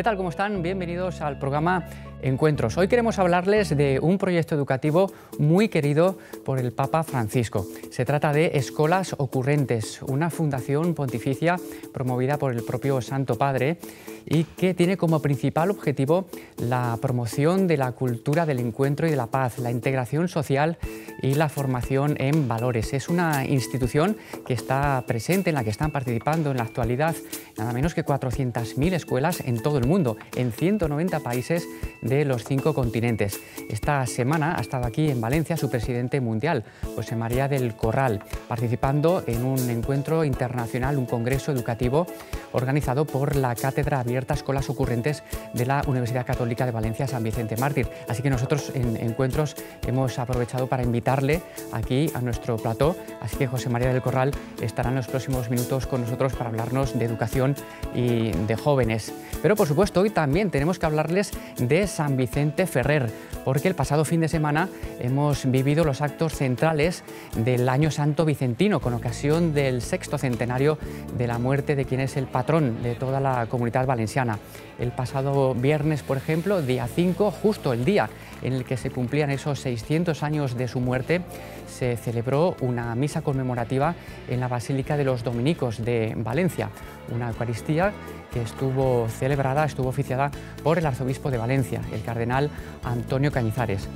¿Qué tal? ¿Cómo están? Bienvenidos al programa encuentros. Hoy queremos hablarles de un proyecto educativo muy querido por el Papa Francisco. Se trata de Escolas Ocurrentes, una fundación pontificia promovida por el propio Santo Padre y que tiene como principal objetivo la promoción de la cultura del encuentro y de la paz, la integración social y la formación en valores. Es una institución que está presente, en la que están participando en la actualidad nada menos que 400.000 escuelas en todo el mundo, en 190 países de los cinco continentes. Esta semana ha estado aquí en Valencia su presidente mundial, José María del Corral, participando en un encuentro internacional, un congreso educativo organizado por la Cátedra Abierta Escolas Ocurrentes de la Universidad Católica de Valencia San Vicente Mártir. Así que nosotros en encuentros hemos aprovechado para invitarle aquí a nuestro plató, así que José María del Corral estará en los próximos minutos con nosotros para hablarnos de educación y de jóvenes. Pero por supuesto hoy también tenemos que hablarles de San Vicente Ferrer, porque el pasado fin de semana hemos vivido los actos centrales del Año Santo Vicentino, con ocasión del sexto centenario de la muerte de quien es el patrón de toda la comunidad valenciana el pasado viernes, por ejemplo, día 5, justo el día en el que se cumplían esos 600 años de su muerte, se celebró una misa conmemorativa en la Basílica de los Dominicos de Valencia, una Eucaristía que estuvo celebrada, estuvo oficiada por el arzobispo de Valencia, el cardenal Antonio Cañizares.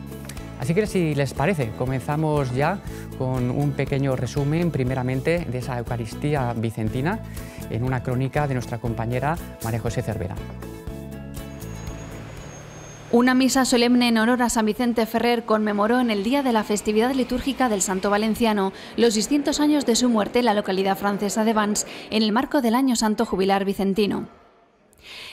Así que si les parece, comenzamos ya con un pequeño resumen primeramente de esa Eucaristía vicentina en una crónica de nuestra compañera María José Cervera. Una misa solemne en honor a San Vicente Ferrer conmemoró en el día de la festividad litúrgica del Santo Valenciano los distintos años de su muerte en la localidad francesa de Vans en el marco del Año Santo Jubilar Vicentino.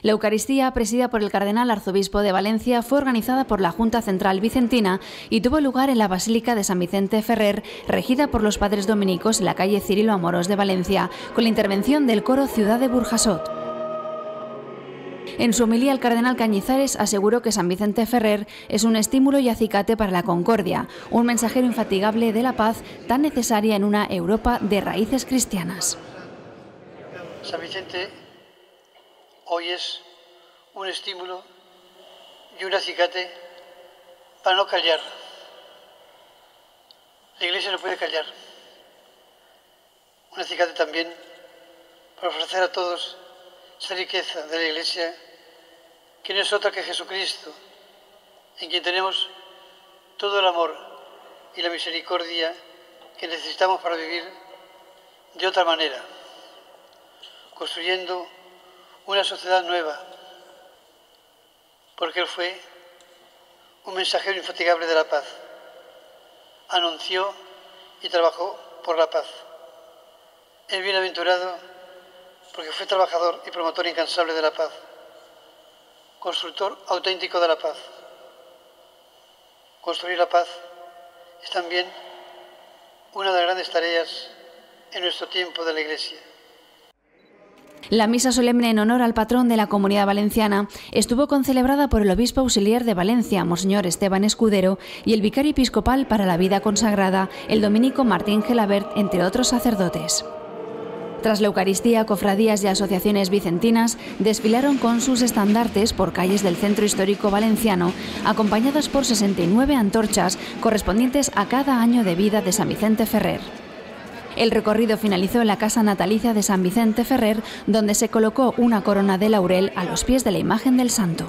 La Eucaristía, presida por el cardenal arzobispo de Valencia, fue organizada por la Junta Central Vicentina y tuvo lugar en la Basílica de San Vicente Ferrer, regida por los padres dominicos en la calle Cirilo Amoros de Valencia, con la intervención del coro Ciudad de Burjasot. En su homilía, el cardenal Cañizares aseguró que San Vicente Ferrer es un estímulo y acicate para la concordia, un mensajero infatigable de la paz tan necesaria en una Europa de raíces cristianas. San Vicente hoy es un estímulo y un acicate para no callar. La Iglesia no puede callar. Un acicate también para ofrecer a todos esa riqueza de la Iglesia que no es otra que Jesucristo, en quien tenemos todo el amor y la misericordia que necesitamos para vivir de otra manera, construyendo una sociedad nueva, porque Él fue un mensajero infatigable de la paz, anunció y trabajó por la paz. Es bienaventurado porque fue trabajador y promotor incansable de la paz constructor auténtico de la paz. Construir la paz es también una de las grandes tareas en nuestro tiempo de la Iglesia. La misa solemne en honor al patrón de la comunidad valenciana estuvo concelebrada por el obispo auxiliar de Valencia, Monseñor Esteban Escudero, y el vicario episcopal para la vida consagrada, el dominico Martín Gelabert, entre otros sacerdotes. Tras la Eucaristía, cofradías y asociaciones vicentinas desfilaron con sus estandartes por calles del centro histórico valenciano, acompañadas por 69 antorchas correspondientes a cada año de vida de San Vicente Ferrer. El recorrido finalizó en la casa natalicia de San Vicente Ferrer, donde se colocó una corona de laurel a los pies de la imagen del santo.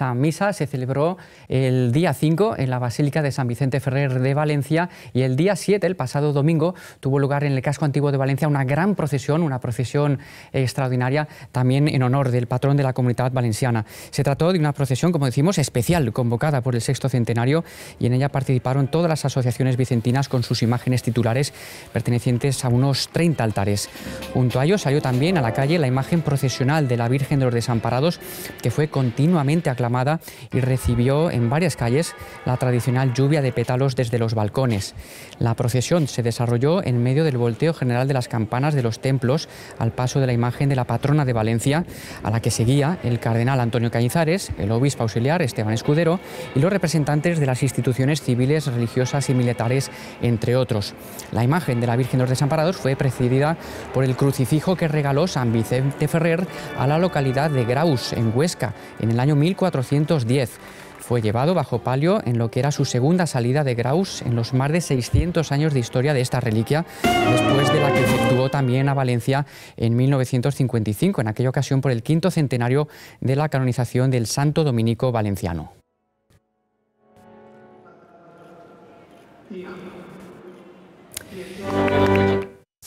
Esta misa se celebró el día 5 en la Basílica de San Vicente Ferrer de Valencia y el día 7, el pasado domingo, tuvo lugar en el casco antiguo de Valencia una gran procesión, una procesión extraordinaria también en honor del patrón de la comunidad valenciana. Se trató de una procesión, como decimos, especial, convocada por el sexto centenario y en ella participaron todas las asociaciones vicentinas con sus imágenes titulares pertenecientes a unos 30 altares. Junto a ello salió también a la calle la imagen procesional de la Virgen de los Desamparados que fue continuamente aclamada y recibió en varias calles la tradicional lluvia de pétalos desde los balcones. La procesión se desarrolló en medio del volteo general de las campanas de los templos al paso de la imagen de la patrona de Valencia, a la que seguía el cardenal Antonio Cañizares, el obispo auxiliar Esteban Escudero y los representantes de las instituciones civiles, religiosas y militares, entre otros. La imagen de la Virgen de los Desamparados fue precedida por el crucifijo que regaló San Vicente Ferrer a la localidad de Graus, en Huesca, en el año 1400 fue llevado bajo palio en lo que era su segunda salida de Graus en los más de 600 años de historia de esta reliquia, después de la que efectuó también a Valencia en 1955, en aquella ocasión por el quinto centenario de la canonización del santo dominico valenciano.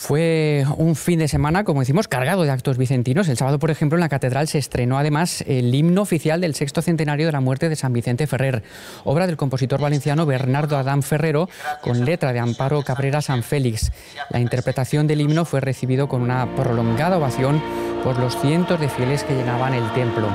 Fue un fin de semana, como decimos, cargado de actos vicentinos. El sábado, por ejemplo, en la catedral se estrenó además el himno oficial del sexto centenario de la muerte de San Vicente Ferrer, obra del compositor valenciano Bernardo Adán Ferrero, con letra de Amparo Cabrera San Félix. La interpretación del himno fue recibido con una prolongada ovación por los cientos de fieles que llenaban el templo.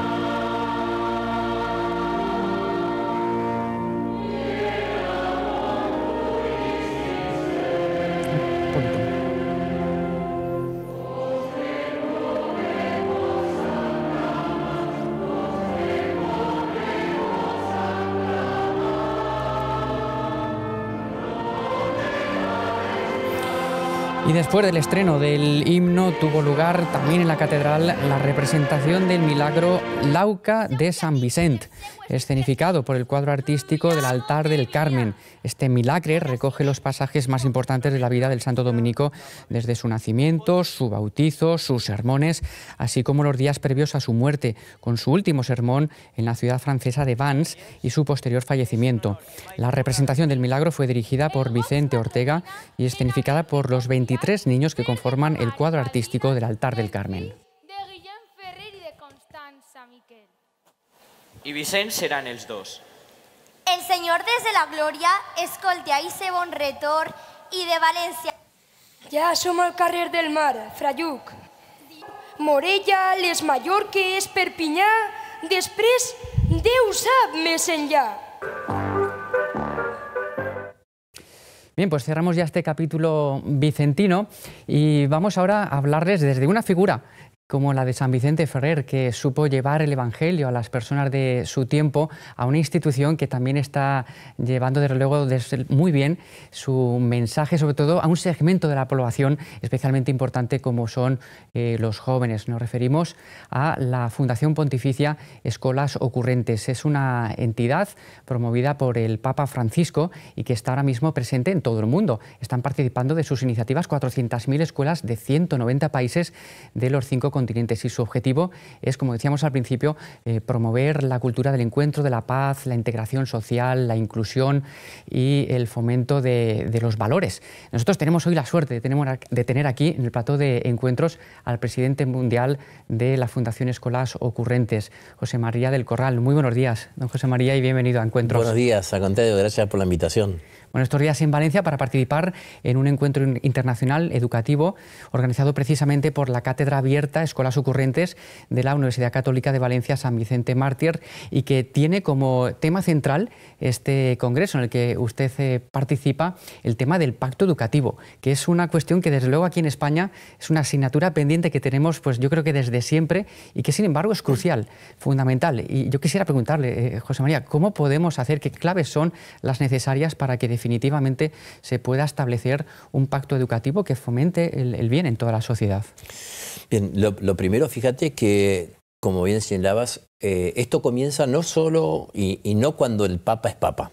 Fuera del estreno del himno tuvo lugar también en la catedral la representación del milagro Lauca de San Vicente, escenificado por el cuadro artístico del altar del Carmen. Este milagre recoge los pasajes más importantes de la vida del santo dominico desde su nacimiento, su bautizo, sus sermones, así como los días previos a su muerte, con su último sermón en la ciudad francesa de Vannes y su posterior fallecimiento. La representación del milagro fue dirigida por Vicente Ortega y escenificada por los 23 niños que conforman el cuadro artístico del altar del Carmen. Y Vicente serán los dos. El señor desde la gloria, es a se retor y de Valencia. Ya somos el carrer del Mar, frayuc. Morella, les Mallorques, Perpiñá, después de usad més Bien, pues cerramos ya este capítulo vicentino y vamos ahora a hablarles desde una figura como la de San Vicente Ferrer, que supo llevar el Evangelio a las personas de su tiempo, a una institución que también está llevando desde luego desde muy bien su mensaje, sobre todo a un segmento de la población especialmente importante como son eh, los jóvenes. Nos referimos a la Fundación Pontificia Escolas Ocurrentes. Es una entidad promovida por el Papa Francisco y que está ahora mismo presente en todo el mundo. Están participando de sus iniciativas 400.000 escuelas de 190 países de los cinco continentes y su objetivo es, como decíamos al principio, eh, promover la cultura del encuentro, de la paz, la integración social, la inclusión y el fomento de, los valores. Nosotros tenemos hoy la suerte de tener, aquí en el plato de encuentros al presidente mundial de la Fundación Escolas Ocurrentes, José María del Corral. Muy buenos días, don José María, y bienvenido a Encuentros. Buenos días, a contrario, gracias por la invitación. Bueno, estos días en Valencia para participar en un encuentro internacional educativo organizado precisamente por la Cátedra Abierta Escuelas Ocurrentes de la Universidad Católica de Valencia San Vicente Mártir y que tiene como tema central este congreso en el que usted eh, participa el tema del pacto educativo, que es una cuestión que desde luego aquí en España es una asignatura pendiente que tenemos pues yo creo que desde siempre y que sin embargo es crucial, fundamental. Y yo quisiera preguntarle, eh, José María, ¿cómo podemos hacer, qué claves son las necesarias para que definitivamente se pueda establecer un pacto educativo que fomente el, bien en toda la sociedad. Bien, lo, primero, fíjate que, como bien señalabas, eh, esto comienza no solo y, y no cuando el Papa es Papa.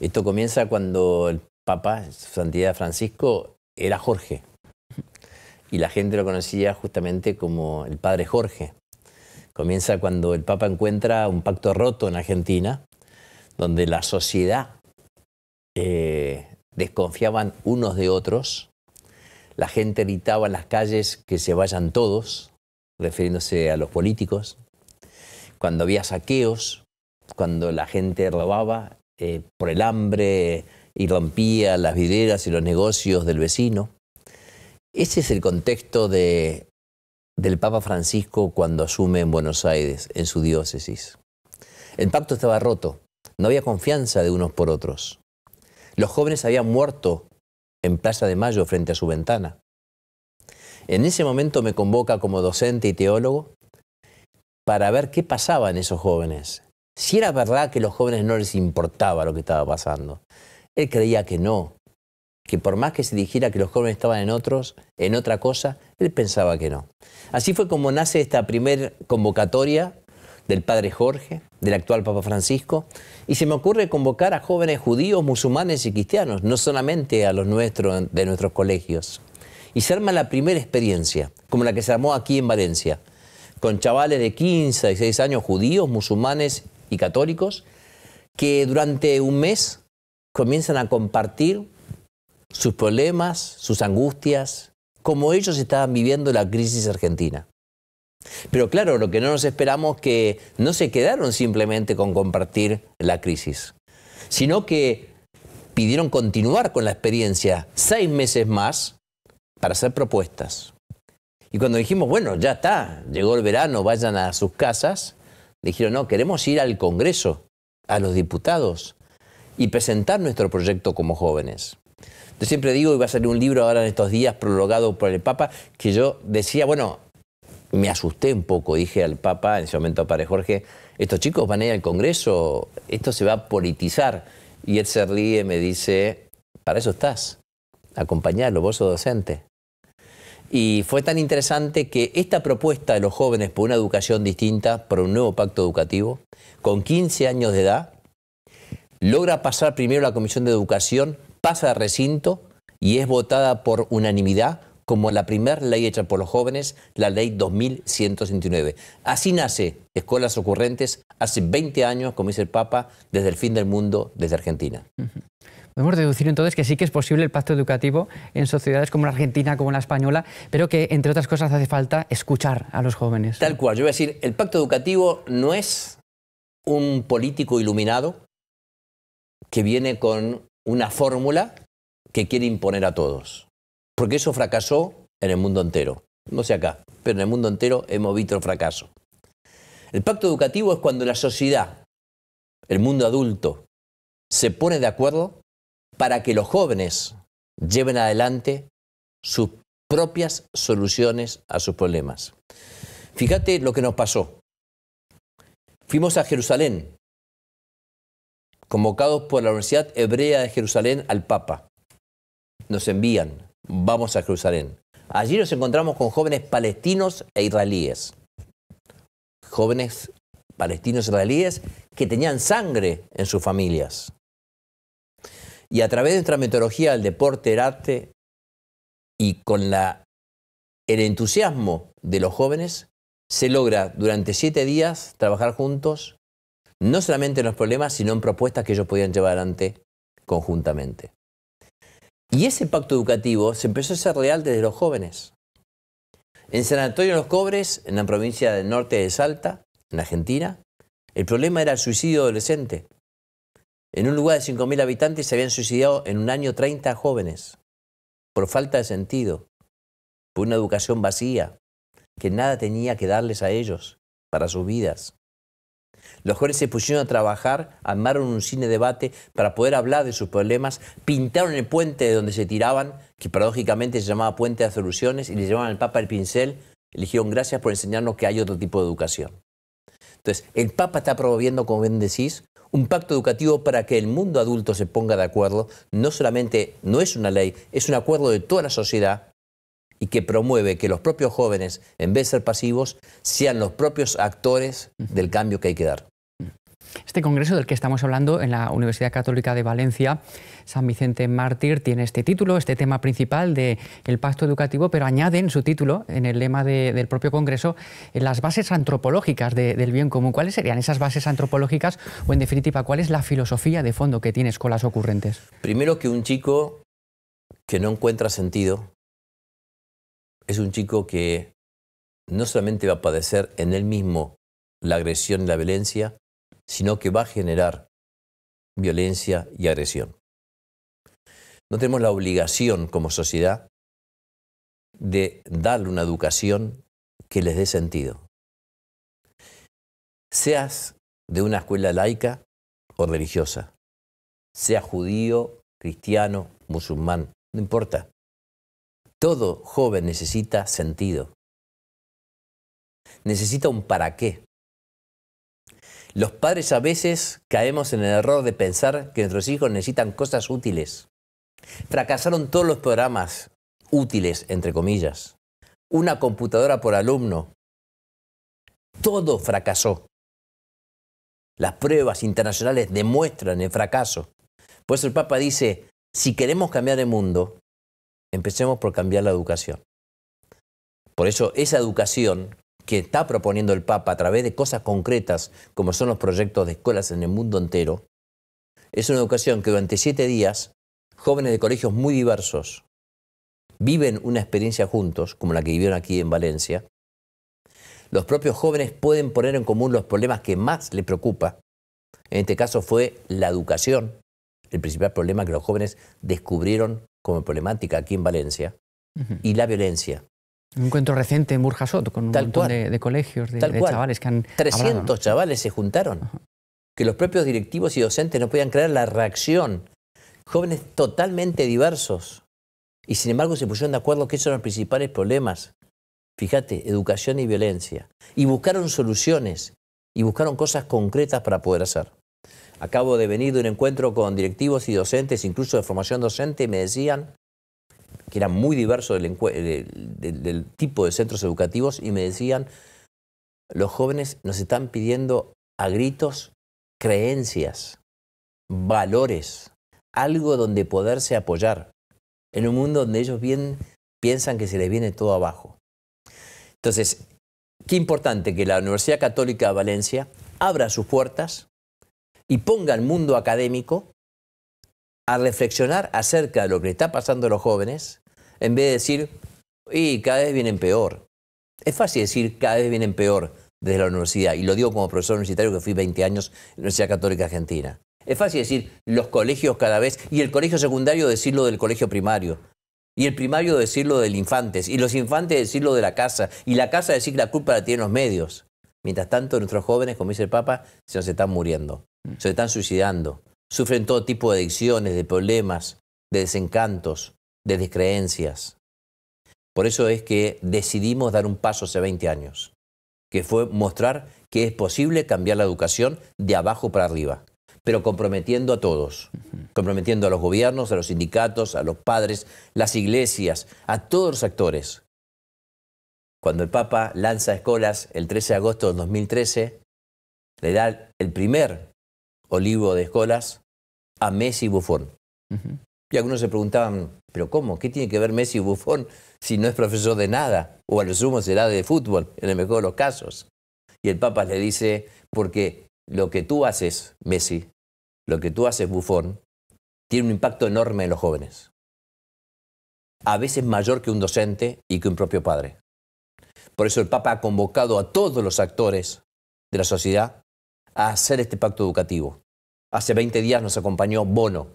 Esto comienza cuando el Papa, Santidad Francisco, era Jorge. Y la gente lo conocía justamente como el Padre Jorge. Comienza cuando el Papa encuentra un pacto roto en Argentina, donde la sociedad eh, desconfiaban unos de otros, la gente gritaba en las calles que se vayan todos, refiriéndose a los políticos, cuando había saqueos, cuando la gente robaba eh, por el hambre y rompía las vidrieras y los negocios del vecino. Ese es el contexto del Papa Francisco cuando asume en Buenos Aires, en su diócesis. El pacto estaba roto, no había confianza de unos por otros. Los jóvenes habían muerto en Plaza de Mayo frente a su ventana. En ese momento me convoca como docente y teólogo para ver qué pasaba en esos jóvenes. Si era verdad que a los jóvenes no les importaba lo que estaba pasando. Él creía que no, que por más que se dijera que los jóvenes estaban en otros, en otra cosa, él pensaba que no. Así fue como nace esta primera convocatoria del Padre Jorge, del actual Papa Francisco, y se me ocurre convocar a jóvenes judíos, musulmanes y cristianos, no solamente a los nuestros, de nuestros colegios. Y se arma la primera experiencia, como la que se armó aquí en Valencia, con chavales de 15 y 6 años judíos, musulmanes y católicos, que durante un mes comienzan a compartir sus problemas, sus angustias, como ellos estaban viviendo la crisis argentina. Pero claro, lo que no nos esperamos que no se quedaron simplemente con compartir la crisis, sino que pidieron continuar con la experiencia seis meses más para hacer propuestas. Y cuando dijimos, bueno, ya está, llegó el verano, vayan a sus casas, dijeron, no, queremos ir al Congreso, a los diputados, y presentar nuestro proyecto como jóvenes. Yo siempre digo, y va a salir un libro ahora en estos días prologado por el Papa, que yo decía, bueno, me asusté un poco, dije al Papa, en ese momento a Padre Jorge, estos chicos van a ir al Congreso, esto se va a politizar. Y Edser y me dice, para eso estás, acompañalo, vos sos docente. Y fue tan interesante que esta propuesta de los jóvenes por una educación distinta, por un nuevo pacto educativo, con 15 años de edad, logra pasar primero la Comisión de Educación, pasa al recinto y es votada por unanimidad como la primera ley hecha por los jóvenes, la ley 2.129. Así nace Escuelas Ocurrentes hace 20 años, como dice el Papa, desde el fin del mundo, desde Argentina. Podemos deducir entonces que sí que es posible el pacto educativo en sociedades como la argentina, como la española, pero que, entre otras cosas, hace falta escuchar a los jóvenes. Tal cual, yo voy a decir, el pacto educativo no es un político iluminado que viene con una fórmula que quiere imponer a todos. Porque eso fracasó en el mundo entero. No sé acá, pero en el mundo entero hemos visto el fracaso. El pacto educativo es cuando la sociedad, el mundo adulto, se pone de acuerdo para que los jóvenes lleven adelante sus propias soluciones a sus problemas. Fíjate lo que nos pasó. Fuimos a Jerusalén, convocados por la Universidad Hebrea de Jerusalén al Papa. Nos envían vamos a Jerusalén. Allí nos encontramos con jóvenes palestinos e israelíes. Jóvenes palestinos e israelíes que tenían sangre en sus familias. Y a través de nuestra metodología el deporte, el arte y con el entusiasmo de los jóvenes, se logra durante siete días trabajar juntos, no solamente en los problemas, sino en propuestas que ellos podían llevar adelante conjuntamente. Y ese pacto educativo se empezó a ser real desde los jóvenes. En San Antonio de los Cobres, en la provincia del norte de Salta, en Argentina, el problema era el suicidio adolescente. En un lugar de 5.000 habitantes se habían suicidado en un año 30 jóvenes, por falta de sentido, por una educación vacía, que nada tenía que darles a ellos para sus vidas. Los jóvenes se pusieron a trabajar, armaron un cine debate para poder hablar de sus problemas, pintaron el puente de donde se tiraban, que paradójicamente se llamaba Puente de Soluciones, y le llevaban al Papa el pincel, y gracias por enseñarnos que hay otro tipo de educación. Entonces, el Papa está promoviendo, como bien decís, un pacto educativo para que el mundo adulto se ponga de acuerdo. No solamente no es una ley, es un acuerdo de toda la sociedad y que promueve que los propios jóvenes, en vez de ser pasivos, sean los propios actores del cambio que hay que dar. Este congreso del que estamos hablando en la Universidad Católica de Valencia, San Vicente Mártir, tiene este título, este tema principal del pacto educativo, pero añade en su título, en el lema del propio congreso, eh, las bases antropológicas del bien común. ¿Cuáles serían esas bases antropológicas o, en definitiva, cuál es la filosofía de fondo que tiene escuelas Ocurrentes? Primero que un chico que no encuentra sentido es un chico que no solamente va a padecer en él mismo la agresión y la violencia, sino que va a generar violencia y agresión. No tenemos la obligación como sociedad de darle una educación que les dé sentido. Seas de una escuela laica o religiosa, sea judío, cristiano, musulmán, no importa. Todo joven necesita sentido. Necesita un para qué. Los padres a veces caemos en el error de pensar que nuestros hijos necesitan cosas útiles. Fracasaron todos los programas útiles, entre comillas. Una computadora por alumno. Todo fracasó. Las pruebas internacionales demuestran el fracaso. Por el Papa dice, si queremos cambiar el mundo, Empecemos por cambiar la educación. Por eso esa educación que está proponiendo el Papa a través de cosas concretas, como son los proyectos de escuelas en el mundo entero, es una educación que durante siete días jóvenes de colegios muy diversos viven una experiencia juntos, como la que vivieron aquí en Valencia. Los propios jóvenes pueden poner en común los problemas que más les preocupa. En este caso fue la educación, el principal problema que los jóvenes descubrieron como problemática aquí en Valencia, y la violencia. Un encuentro reciente en Burjasot con un montón de, colegios, de, chavales que han 300 chavales se juntaron, que los propios directivos y docentes no podían crear la reacción. Jóvenes totalmente diversos. Y sin embargo se pusieron de acuerdo que esos eran los principales problemas. Fíjate, educación y violencia. Y buscaron soluciones y buscaron cosas concretas para poder hacer. Acabo de venir de un encuentro con directivos y docentes, incluso de formación docente, y me decían que era muy diverso del, tipo de centros educativos, y me decían, los jóvenes nos están pidiendo a gritos creencias, valores, algo donde poderse apoyar, en un mundo donde ellos bien piensan que se les viene todo abajo. Entonces, qué importante que la Universidad Católica de Valencia abra sus puertas y ponga al mundo académico a reflexionar acerca de lo que le está pasando a los jóvenes, en vez de decir, y cada vez vienen peor. Es fácil decir, cada vez vienen peor desde la universidad, y lo digo como profesor universitario que fui 20 años en la Universidad Católica Argentina. Es fácil decir, los colegios cada vez, y el colegio secundario decirlo del colegio primario, y el primario decirlo del infantes, y los infantes decirlo de la casa, y la casa decir que la culpa la tienen los medios. Mientras tanto, nuestros jóvenes, como dice el Papa, se están muriendo, mm. se están suicidando, sufren todo tipo de adicciones, de problemas, de desencantos, de descreencias. Por eso es que decidimos dar un paso hace 20 años, que fue mostrar que es posible cambiar la educación de abajo para arriba, pero comprometiendo a todos, comprometiendo a los gobiernos, a los sindicatos, a los padres, las iglesias, a todos los actores, cuando el Papa lanza escuelas Escolas el 13 de agosto de 2013, le da el primer olivo de Escolas a Messi y Buffon. Y algunos se preguntaban, ¿pero cómo? ¿Qué tiene que ver Messi y Buffon si no es profesor de nada? O a lo sumo será de fútbol, en el mejor de los casos. Y el Papa le dice, porque lo que tú haces, Messi, lo que tú haces, Buffon, tiene un impacto enorme en los jóvenes. A veces mayor que un docente y que un propio padre. Por eso el Papa ha convocado a todos los actores de la sociedad a hacer este pacto educativo. Hace 20 días nos acompañó Bono,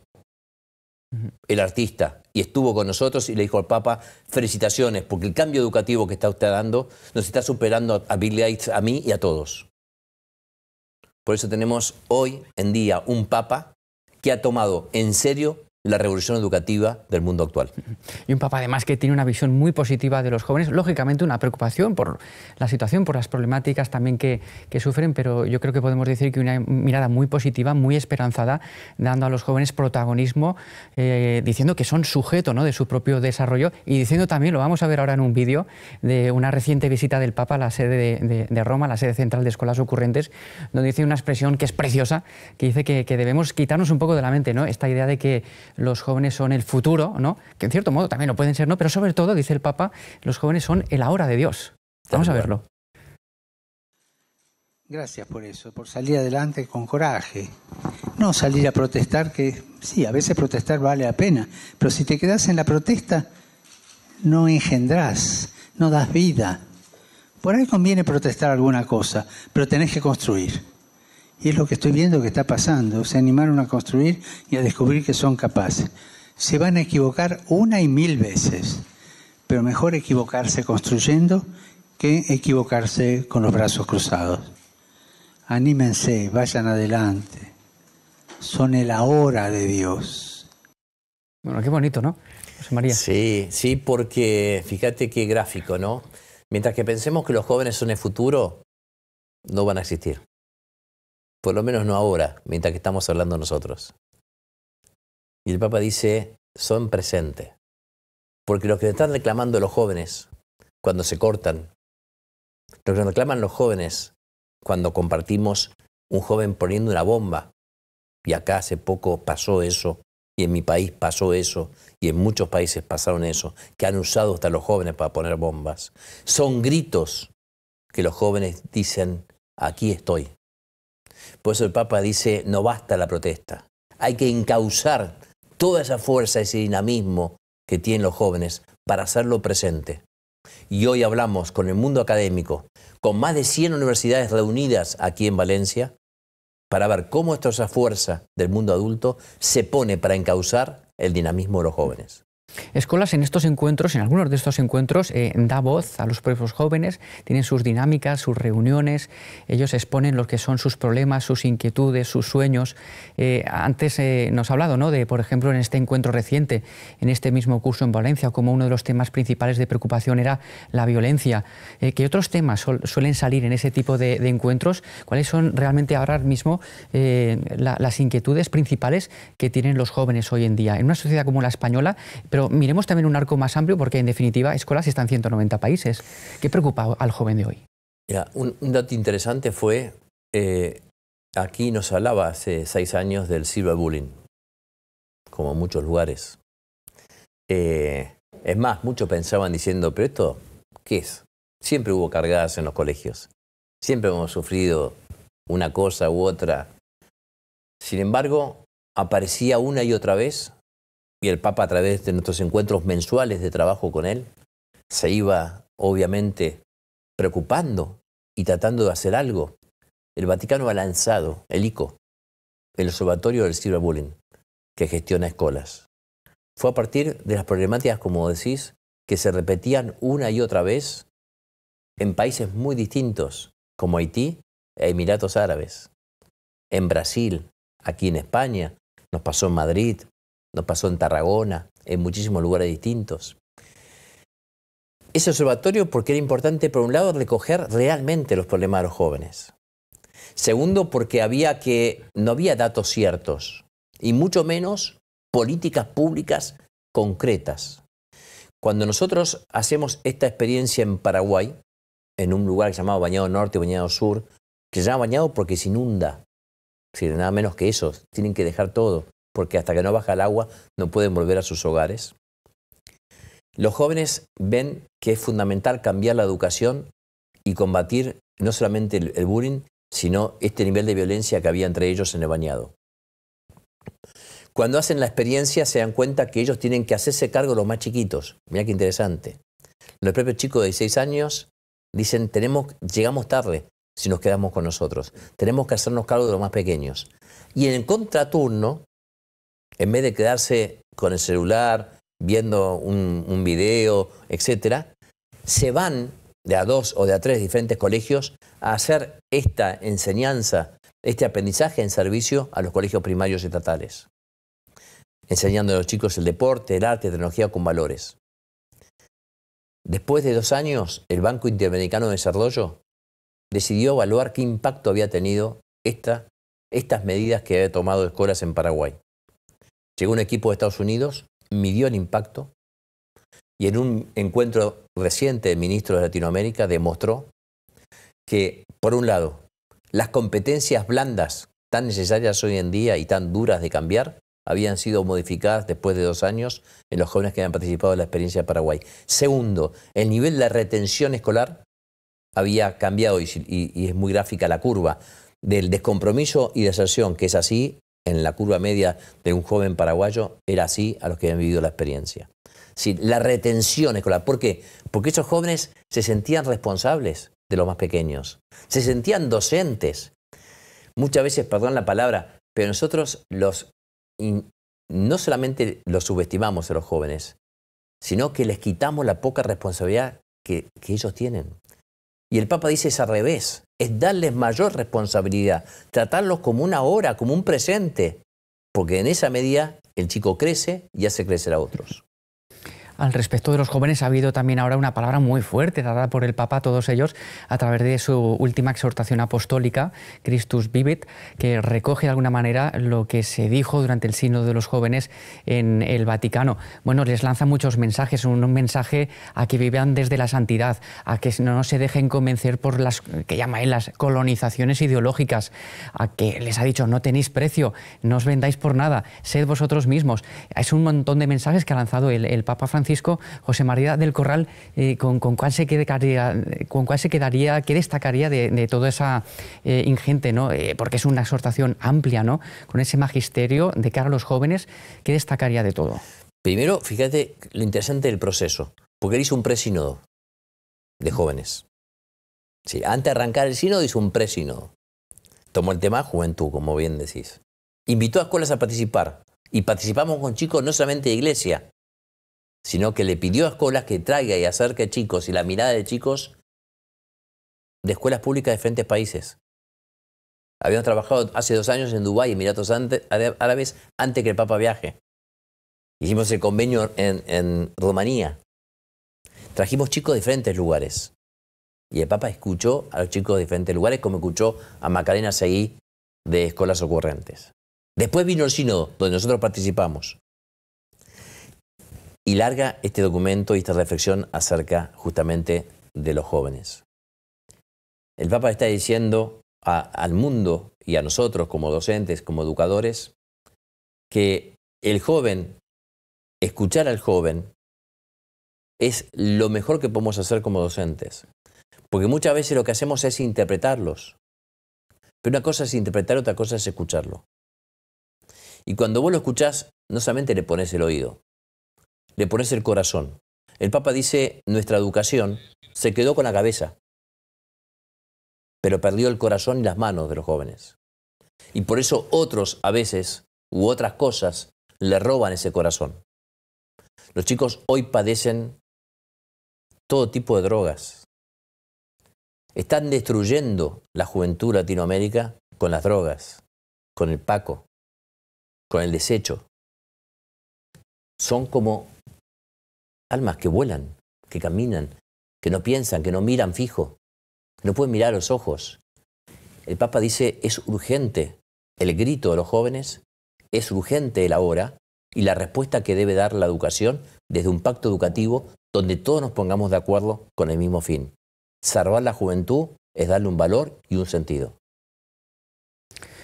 el artista, y estuvo con nosotros y le dijo al Papa, felicitaciones, porque el cambio educativo que está usted dando nos está superando a Bill Gates, a mí y a todos. Por eso tenemos hoy en día un Papa que ha tomado en serio la revolución educativa del mundo actual. Y un Papa, además que tiene una visión muy positiva de los jóvenes, lógicamente una preocupación por la situación, por las problemáticas también que, sufren, pero yo creo que podemos decir que una mirada muy positiva, muy esperanzada, dando a los jóvenes protagonismo, eh, diciendo que son sujeto ¿no? de su propio desarrollo y diciendo también, lo vamos a ver ahora en un vídeo, de una reciente visita del Papa a la sede de, Roma, a Roma, la sede central de Escuelas Ocurrentes, donde dice una expresión que es preciosa, que dice que, debemos quitarnos un poco de la mente ¿no? esta idea de que los jóvenes son el futuro, ¿no? que en cierto modo también lo pueden ser, ¿no? pero sobre todo, dice el Papa, los jóvenes son el ahora de Dios. Vamos a verlo. Gracias por eso, por salir adelante con coraje. No salir a protestar, que sí, a veces protestar vale la pena, pero si te quedas en la protesta, no engendrás, no das vida. Por ahí conviene protestar alguna cosa, pero tenés que construir. Y es lo que estoy viendo que está pasando. Se animaron a construir y a descubrir que son capaces. Se van a equivocar una y mil veces, pero mejor equivocarse construyendo que equivocarse con los brazos cruzados. Anímense, vayan adelante. Son el ahora de Dios. Bueno, qué bonito, ¿no? José María. Sí, sí, porque fíjate qué gráfico, ¿no? Mientras que pensemos que los jóvenes son el futuro, no van a existir. Por lo menos no ahora, mientras que estamos hablando nosotros. Y el Papa dice, son presentes. Porque lo que están reclamando los jóvenes cuando se cortan, lo que reclaman los jóvenes cuando compartimos un joven poniendo una bomba, y acá hace poco pasó eso, y en mi país pasó eso, y en muchos países pasaron eso, que han usado hasta los jóvenes para poner bombas. Son gritos que los jóvenes dicen, aquí estoy, por eso el Papa dice, no basta la protesta, hay que encauzar toda esa fuerza, ese dinamismo que tienen los jóvenes para hacerlo presente. Y hoy hablamos con el mundo académico, con más de 100 universidades reunidas aquí en Valencia, para ver cómo esta esa fuerza del mundo adulto se pone para encauzar el dinamismo de los jóvenes. Escolas en estos encuentros, en algunos de estos encuentros, eh, da voz a los propios jóvenes, tienen sus dinámicas, sus reuniones, ellos exponen lo que son sus problemas, sus inquietudes, sus sueños. Eh, antes eh, nos ha hablado ¿no? de, por ejemplo, en este encuentro reciente, en este mismo curso en Valencia, como uno de los temas principales de preocupación era la violencia. ¿Qué otros temas suelen salir en ese tipo de, encuentros? ¿Cuáles son realmente ahora mismo las inquietudes principales que tienen los jóvenes hoy en día? En una sociedad como la española, pero pero miremos también un arco más amplio porque, en definitiva, escuelas están en 190 países. ¿Qué preocupa al joven de hoy? un, dato interesante fue, eh, aquí nos hablaba hace seis años del cyberbullying, como muchos lugares. Eh, es más, muchos pensaban diciendo, pero esto, ¿qué es? Siempre hubo cargadas en los colegios, siempre hemos sufrido una cosa u otra. Sin embargo, aparecía una y otra vez y el Papa a través de nuestros encuentros mensuales de trabajo con él se iba obviamente preocupando y tratando de hacer algo. El Vaticano ha lanzado el ICO, el Observatorio del Cyberbullying, que gestiona escuelas. Fue a partir de las problemáticas, como decís, que se repetían una y otra vez en países muy distintos, como Haití e Emiratos Árabes. En Brasil, aquí en España, nos pasó en Madrid, nos pasó en Tarragona, en muchísimos lugares distintos. Ese observatorio porque era importante, por un lado, recoger realmente los problemas de los jóvenes. Segundo, porque había que, no había datos ciertos y mucho menos políticas públicas concretas. Cuando nosotros hacemos esta experiencia en Paraguay, en un lugar que se llamado Bañado Norte y Bañado Sur, que se llama Bañado porque se inunda, decir, nada menos que eso, tienen que dejar todo porque hasta que no baja el agua no pueden volver a sus hogares. Los jóvenes ven que es fundamental cambiar la educación y combatir no solamente el, bullying, sino este nivel de violencia que había entre ellos en el bañado. Cuando hacen la experiencia se dan cuenta que ellos tienen que hacerse cargo de los más chiquitos. Mira qué interesante. Los propios chicos de 16 años dicen, tenemos, llegamos tarde si nos quedamos con nosotros. Tenemos que hacernos cargo de los más pequeños. Y en el contraturno, en vez de quedarse con el celular, viendo un, video, etc., se van de a dos o de a tres diferentes colegios a hacer esta enseñanza, este aprendizaje en servicio a los colegios primarios estatales, enseñando a los chicos el deporte, el arte, la tecnología con valores. Después de dos años, el Banco Interamericano de Desarrollo decidió evaluar qué impacto había tenido estas medidas que había tomado escuelas en Paraguay. Llegó un equipo de Estados Unidos, midió el impacto y en un encuentro reciente de ministros de Latinoamérica demostró que, por un lado, las competencias blandas tan necesarias hoy en día y tan duras de cambiar habían sido modificadas después de dos años en los jóvenes que habían participado en la experiencia de Paraguay. Segundo, el nivel de retención escolar había cambiado y, y es muy gráfica la curva del descompromiso y deserción, que es así en la curva media de un joven paraguayo era así a los que habían vivido la experiencia. Sí, la retención escolar. ¿Por qué? Porque esos jóvenes se sentían responsables de los más pequeños, se sentían docentes. Muchas veces, perdón la palabra, pero nosotros los no solamente los subestimamos a los jóvenes, sino que les quitamos la poca responsabilidad que ellos tienen. Y el Papa dice es al revés, es darles mayor responsabilidad, tratarlos como una hora, como un presente, porque en esa medida el chico crece y hace crecer a otros al respecto de los jóvenes ha habido también ahora una palabra muy fuerte dada por el Papa a todos ellos a través de su última exhortación apostólica, Christus Vivit, que recoge de alguna manera lo que se dijo durante el signo de los jóvenes en el Vaticano. Bueno, les lanza muchos mensajes, un mensaje a que vivan desde la santidad, a que no se dejen convencer por las que llama él las colonizaciones ideológicas, a que les ha dicho no tenéis precio, no os vendáis por nada, sed vosotros mismos. Es un montón de mensajes que ha lanzado el, el Papa Francisco Francisco, José María del Corral, eh, con, cuál se quedaría, ¿con cuál se quedaría, qué destacaría de, todo toda esa eh, ingente, ¿no? Eh, porque es una exhortación amplia, ¿no? con ese magisterio de cara a los jóvenes, ¿qué destacaría de todo? Primero, fíjate lo interesante del proceso, porque él hizo un presínodo de jóvenes. antes de arrancar el sínodo hizo un presínodo. Tomó el tema juventud, como bien decís. Invitó a escuelas a participar. Y participamos con chicos no solamente de iglesia, sino que le pidió a escuelas que traiga y acerque chicos y la mirada de chicos de escuelas públicas de diferentes países. Habíamos trabajado hace dos años en Dubái, Emiratos Árabes, antes que el Papa viaje. Hicimos el convenio en, en Rumanía. Trajimos chicos de diferentes lugares. Y el Papa escuchó a los chicos de diferentes lugares, como escuchó a Macarena Seguí de Escuelas Ocurrentes. Después vino el Sino, donde nosotros participamos y larga este documento y esta reflexión acerca justamente de los jóvenes. El Papa está diciendo al mundo y a nosotros como docentes, como educadores, que el joven, escuchar al joven, es lo mejor que podemos hacer como docentes. Porque muchas veces lo que hacemos es interpretarlos. Pero una cosa es interpretar, otra cosa es escucharlo. Y cuando vos lo escuchás, no solamente le pones el oído, le pones el corazón. El Papa dice, nuestra educación se quedó con la cabeza, pero perdió el corazón y las manos de los jóvenes. Y por eso otros a veces u otras cosas le roban ese corazón. Los chicos hoy padecen todo tipo de drogas. Están destruyendo la juventud latinoamérica con las drogas, con el paco, con el desecho. Son como almas que vuelan, que caminan, que no piensan, que no miran fijo, no pueden mirar a los ojos. El Papa dice, es urgente el grito de los jóvenes, es urgente el ahora y la respuesta que debe dar la educación desde un pacto educativo donde todos nos pongamos de acuerdo con el mismo fin. Salvar la juventud es darle un valor y un sentido.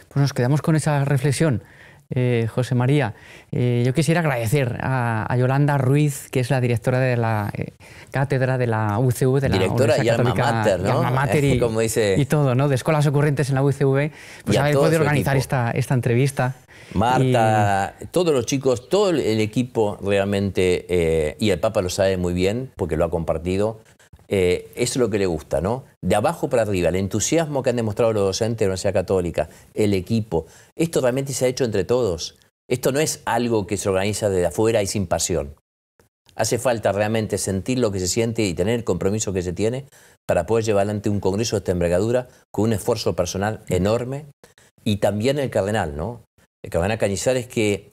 Pues nos quedamos con esa reflexión. Eh, José María. Eh, yo quisiera agradecer a, Yolanda Ruiz, que es la directora de la eh, cátedra de la UCV, de la Universidad y Católica, y, y, todo, ¿no? De escuelas ocurrentes en la UCV, pues haber podido organizar esta, esta entrevista. Marta, todos los chicos, todo el equipo realmente, y el Papa lo sabe muy bien porque lo ha compartido, eh, es lo que le gusta, ¿no? De abajo para arriba, el entusiasmo que han demostrado los docentes de la Universidad Católica, el equipo. Esto realmente se ha hecho entre todos. Esto no es algo que se organiza desde afuera y sin pasión. Hace falta realmente sentir lo que se siente y tener el compromiso que se tiene para poder llevar adelante un congreso de esta envergadura con un esfuerzo personal enorme. Y también el cardenal, ¿no? El cardenal Cañizares que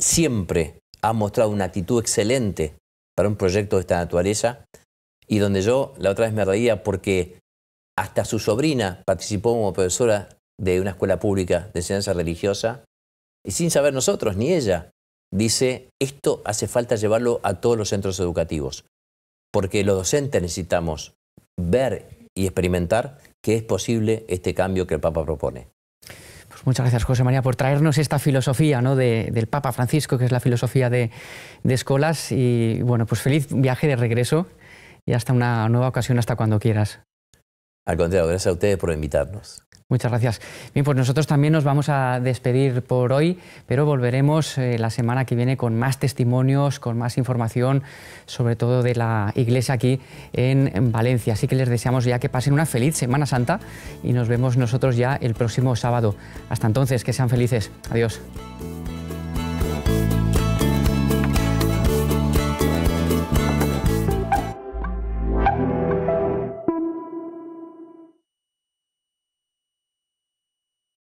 siempre ha mostrado una actitud excelente para un proyecto de esta naturaleza y donde yo la otra vez me reía porque hasta su sobrina participó como profesora de una escuela pública de enseñanza religiosa y sin saber nosotros ni ella dice, esto hace falta llevarlo a todos los centros educativos, porque los docentes necesitamos ver y experimentar que es posible este cambio que el Papa propone. Pues muchas gracias, José María, por traernos esta filosofía ¿no? del Papa Francisco, que es la filosofía de, de Escolas. Y bueno, pues feliz viaje de regreso y hasta una nueva ocasión, hasta cuando quieras. Al contrario, gracias a ustedes por invitarnos. Muchas gracias. Bien, pues nosotros también nos vamos a despedir por hoy, pero volveremos eh, la semana que viene con más testimonios, con más información, sobre todo de la iglesia aquí en Valencia. Así que les deseamos ya que pasen una feliz Semana Santa y nos vemos nosotros ya el próximo sábado. Hasta entonces, que sean felices. Adiós.